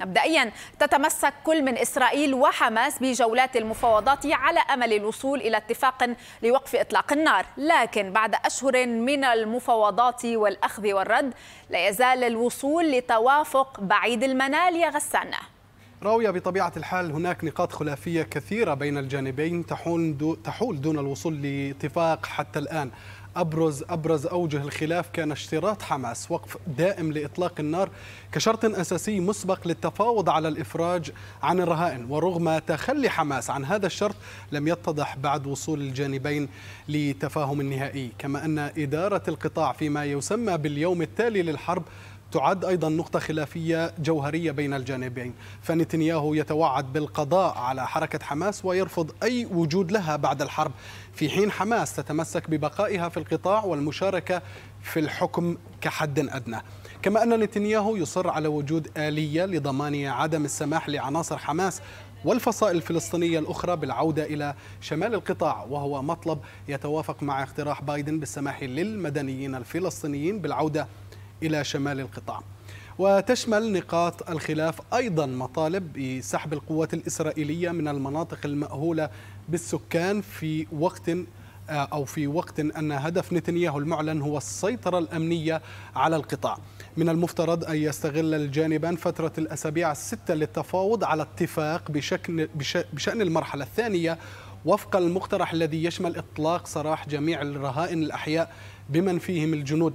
مبدئيا تتمسك كل من اسرائيل وحماس بجولات المفاوضات على امل الوصول الى اتفاق لوقف اطلاق النار، لكن بعد اشهر من المفاوضات والاخذ والرد لا يزال الوصول لتوافق بعيد المنال يا غسانه. راوية بطبيعة الحال هناك نقاط خلافية كثيرة بين الجانبين تحول دون الوصول لاتفاق حتى الآن أبرز أبرز أوجه الخلاف كان اشتراط حماس وقف دائم لإطلاق النار كشرط أساسي مسبق للتفاوض على الإفراج عن الرهائن ورغم تخلي حماس عن هذا الشرط لم يتضح بعد وصول الجانبين لتفاهم نهائي كما أن إدارة القطاع فيما يسمى باليوم التالي للحرب تعد ايضا نقطه خلافيه جوهريه بين الجانبين فنتنياهو يتوعد بالقضاء على حركه حماس ويرفض اي وجود لها بعد الحرب في حين حماس تتمسك ببقائها في القطاع والمشاركه في الحكم كحد ادنى كما ان نتنياهو يصر على وجود اليه لضمان عدم السماح لعناصر حماس والفصائل الفلسطينية الأخرى بالعودة إلى شمال القطاع وهو مطلب يتوافق مع اقتراح بايدن بالسماح للمدنيين الفلسطينيين بالعودة إلى شمال القطاع وتشمل نقاط الخلاف أيضا مطالب بسحب القوات الإسرائيلية من المناطق المأهولة بالسكان في وقت آه، أو في وقت أن هدف نتنياهو المعلن هو السيطرة الأمنية على القطاع من المفترض أن يستغل الجانبان فترة الأسابيع الستة للتفاوض على اتفاق بشكل بشأن المرحلة الثانية وفق المقترح الذي يشمل إطلاق سراح جميع الرهائن الأحياء بمن فيهم الجنود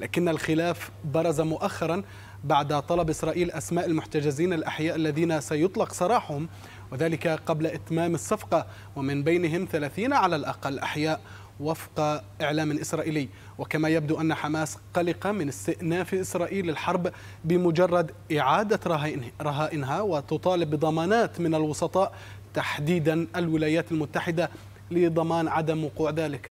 لكن الخلاف برز مؤخرا بعد طلب إسرائيل أسماء المحتجزين الأحياء الذين سيطلق سراحهم وذلك قبل إتمام الصفقة ومن بينهم ثلاثين على الأقل أحياء وفق إعلام إسرائيلي وكما يبدو أن حماس قلقه من استئناف إسرائيل للحرب بمجرد إعادة رهائنها وتطالب بضمانات من الوسطاء تحديدا الولايات المتحدة لضمان عدم وقوع ذلك